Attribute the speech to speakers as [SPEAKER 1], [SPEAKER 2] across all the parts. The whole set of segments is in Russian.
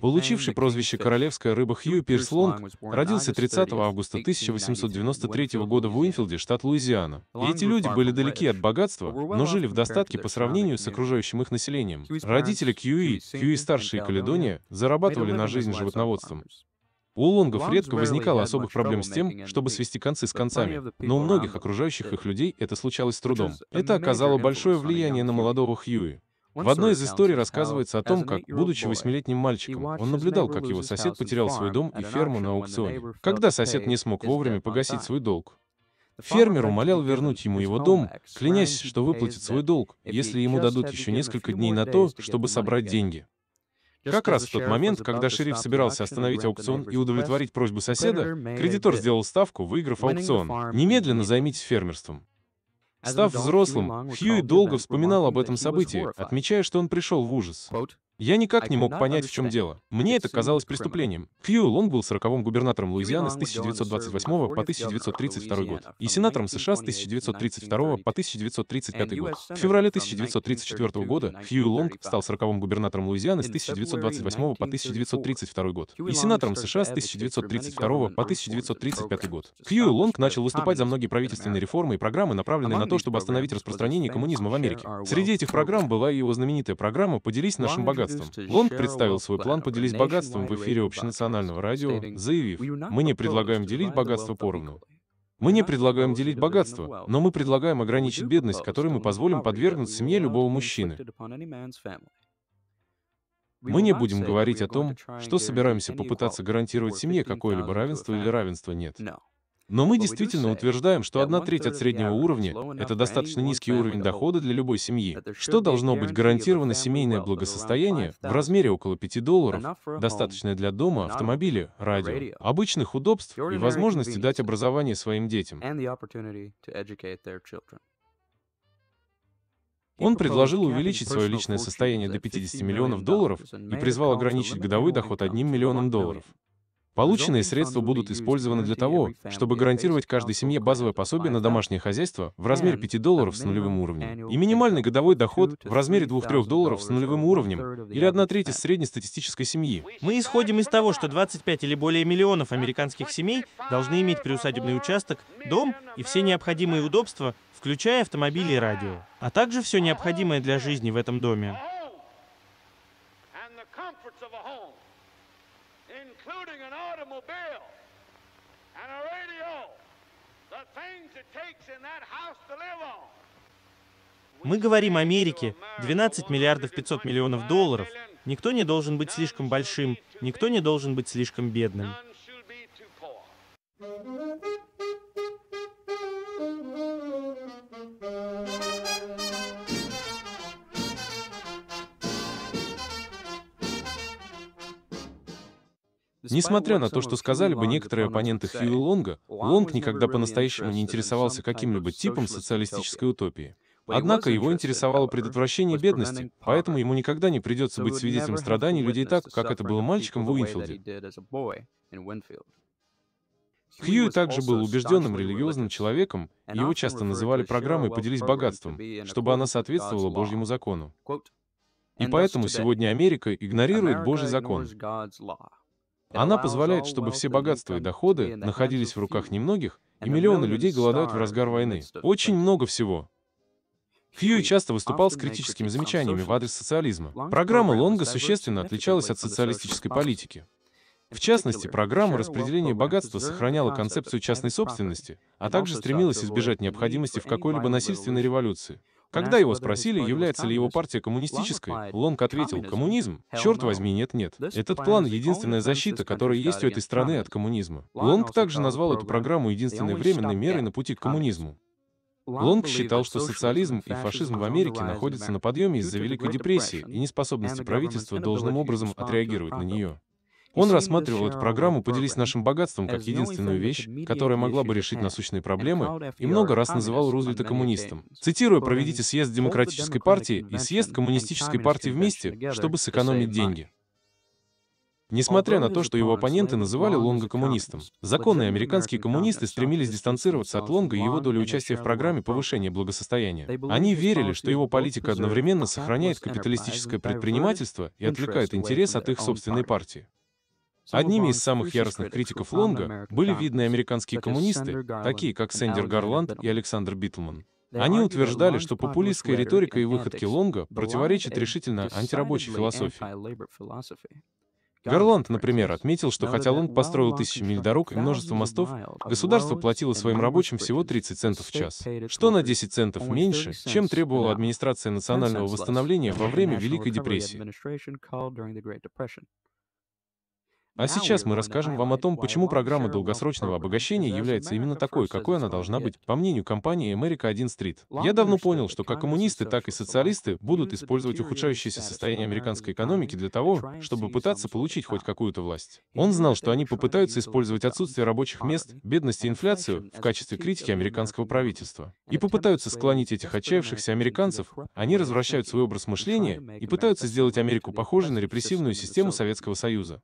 [SPEAKER 1] Получивший прозвище «Королевская рыба» Хью Пирс Лонг родился 30 августа 1893 года в Уинфилде, штат Луизиана. И эти люди были далеки от богатства, но жили в достатке по сравнению с окружающим их населением. Родители Кьюи, Кьюи старшие и Каледония, зарабатывали на жизнь животноводством. У лонгов редко возникало особых проблем с тем, чтобы свести концы с концами, но у многих окружающих их людей это случалось с трудом. Это оказало большое влияние на молодого Хьюи. В одной из историй рассказывается о том, как, будучи восьмилетним мальчиком, он наблюдал, как его сосед потерял свой дом и ферму на аукционе, когда сосед не смог вовремя погасить свой долг. Фермер умолял вернуть ему его дом, клянясь, что выплатит свой долг, если ему дадут еще несколько дней на то, чтобы собрать деньги. Как раз в тот момент, когда шериф собирался остановить аукцион и удовлетворить просьбу соседа, кредитор сделал ставку, выиграв аукцион. Немедленно займитесь фермерством.
[SPEAKER 2] Став взрослым, Хьюи долго вспоминал об этом событии,
[SPEAKER 1] отмечая, что он пришел в ужас. Я никак не мог понять, в чем дело. Мне это казалось преступлением. Хью Лонг был сороковым губернатором Луизианы с 1928 по 1932 год и сенатором США с 1932 по 1935 год. В феврале 1934 года Хью Лонг стал сороковым губернатором Луизианы с 1928 по 1932 год и сенатором США с 1932 по 1935 год. Хью Лонг начал выступать за многие правительственные реформы и программы, направленные на то, чтобы остановить распространение коммунизма в Америке. Среди этих программ была его знаменитая программа «Поделись нашим богатством», богатством. Лонг представил свой план поделить богатством в эфире общенационального радио, заявив, «Мы не предлагаем делить богатство поровну. Мы не предлагаем делить богатство, но мы предлагаем ограничить бедность, которой мы позволим подвергнуть семье любого мужчины. Мы не будем говорить о том, что собираемся попытаться гарантировать семье какое-либо равенство или равенства нет. Но мы действительно утверждаем, что одна треть от среднего уровня — это достаточно низкий уровень дохода для любой семьи, что должно быть гарантировано семейное благосостояние в размере около 5 долларов, достаточное для дома, автомобиля, радио, обычных удобств и возможности дать образование своим детям. Он предложил увеличить свое личное состояние до 50 миллионов долларов и призвал ограничить годовой доход одним миллионом долларов. Полученные средства будут использованы для того, чтобы гарантировать каждой семье базовое пособие на домашнее хозяйство в размере 5 долларов с нулевым уровнем и минимальный годовой доход в размере 2-3 долларов с нулевым уровнем или 1 треть из среднестатистической семьи. Мы исходим из того, что 25 или более миллионов американских семей должны иметь приусадебный участок, дом и все необходимые удобства, включая автомобили и радио, а также все необходимое для жизни в этом доме including an automobile and a radio, the things it takes in that house to live on. Мы говорим Америке, 12 миллиардов 500 миллионов долларов. Никто не должен быть слишком большим, никто не должен быть слишком бедным. Несмотря на то, что сказали бы некоторые оппоненты Хьюи Лонга, Лонг никогда по-настоящему не интересовался каким-либо типом социалистической утопии. Однако его интересовало предотвращение бедности, поэтому ему никогда не придется быть свидетелем страданий людей так, как это было мальчиком в Уинфилде. Хьюи также был убежденным религиозным человеком, его часто называли программой «Поделись богатством», чтобы она соответствовала Божьему закону. И поэтому сегодня Америка игнорирует Божий закон. Она позволяет, чтобы все богатства и доходы находились в руках немногих, и миллионы людей голодают в разгар войны. Очень много всего. Хьюи часто выступал с критическими замечаниями в адрес социализма. Программа Лонга существенно отличалась от социалистической политики. В частности, программа распределения богатства сохраняла концепцию частной собственности, а также стремилась избежать необходимости в какой-либо насильственной революции. Когда его спросили, является ли его партия коммунистической, Лонг ответил, коммунизм? Черт возьми, нет-нет. Этот план — единственная защита, которая есть у этой страны от коммунизма. Лонг также назвал эту программу единственной временной мерой на пути к коммунизму. Лонг считал, что социализм и фашизм в Америке находятся на подъеме из-за Великой депрессии и неспособности правительства должным образом отреагировать на нее.
[SPEAKER 2] Он рассматривал эту программу
[SPEAKER 1] «Поделись нашим богатством» как единственную вещь, которая могла бы решить насущные проблемы, и много раз называл Рузвельта коммунистом. Цитируя, проведите съезд Демократической партии и съезд Коммунистической партии вместе, чтобы сэкономить деньги. Несмотря на то, что его оппоненты называли Лонга коммунистом, законные американские коммунисты стремились дистанцироваться от Лонга и его доли участия в программе повышения благосостояния. Они верили, что его политика одновременно сохраняет капиталистическое предпринимательство и отвлекает интерес от их собственной партии. Одними из самых яростных критиков Лонга были видные американские коммунисты, такие как Сендер Гарланд и Александр Битлман. Они утверждали, что популистская риторика и выходки Лонга противоречат решительно антирабочей философии. Гарланд, например, отметил, что хотя Лонг построил тысячи миль дорог и множество мостов, государство платило своим рабочим всего 30 центов в час, что на 10 центов меньше, чем требовала администрация национального восстановления во время Великой депрессии. А сейчас мы расскажем вам о том, почему программа долгосрочного обогащения является именно такой, какой она должна быть, по мнению компании America 1 Street. Я давно понял, что как коммунисты, так и социалисты будут использовать ухудшающееся состояние американской экономики для того, чтобы пытаться получить хоть какую-то власть. Он знал, что они попытаются использовать отсутствие рабочих мест, бедность и инфляцию в качестве критики американского правительства. И попытаются склонить этих отчаявшихся американцев, они развращают свой образ мышления и пытаются сделать Америку похожей на репрессивную систему Советского Союза.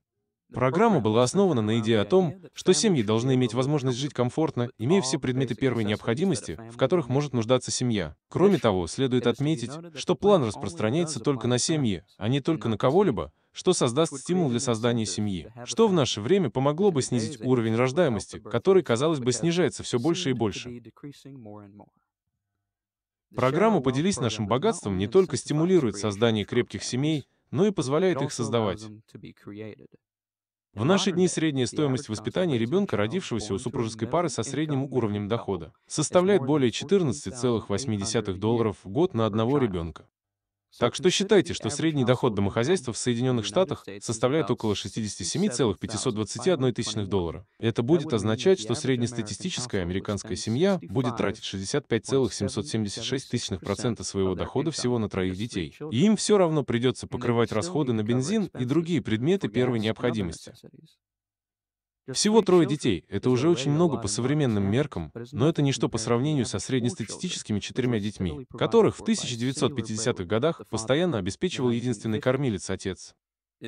[SPEAKER 1] Программа была основана на идее о том, что семьи должны иметь возможность жить комфортно, имея все предметы первой необходимости, в которых может нуждаться семья. Кроме того, следует отметить, что план распространяется только на семьи, а не только на кого-либо, что создаст стимул для создания семьи, что в наше время помогло бы снизить уровень рождаемости, который, казалось бы, снижается все больше и больше. Программа «Поделись нашим богатством» не только стимулирует создание крепких семей, но и позволяет их создавать. В наши дни средняя стоимость воспитания ребенка, родившегося у супружеской пары со средним уровнем дохода, составляет более 14,8 долларов в год на одного ребенка. Так что считайте, что средний доход домохозяйства в Соединенных Штатах составляет около 67,521 тысячных доллара. Это будет означать, что среднестатистическая американская семья будет тратить 65,776 тысячных процента своего дохода всего на троих детей. И им все равно придется покрывать расходы на бензин и другие предметы первой необходимости. Всего трое детей, это уже очень много по современным меркам, но это ничто по сравнению со среднестатистическими четырьмя детьми, которых в 1950-х годах постоянно обеспечивал единственный кормилец-отец.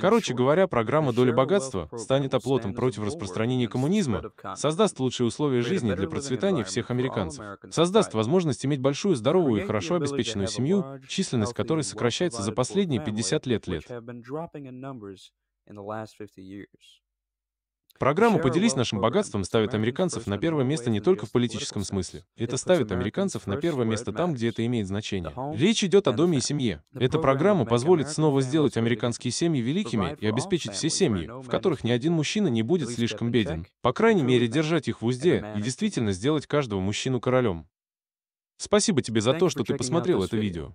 [SPEAKER 1] Короче говоря, программа «Доля богатства» станет оплотом против распространения коммунизма, создаст лучшие условия жизни для процветания всех американцев, создаст возможность иметь большую, здоровую и хорошо обеспеченную семью, численность которой сокращается за последние 50 лет лет. Программа «Поделись нашим богатством» ставит американцев на первое место не только в политическом смысле. Это ставит американцев на первое место там, где это имеет значение. Речь идет о доме и семье. Эта программа позволит снова сделать американские семьи великими и обеспечить все семьи, в которых ни один мужчина не будет слишком беден. По крайней мере, держать их в узде и действительно сделать каждого мужчину королем. Спасибо тебе за то, что ты посмотрел это видео.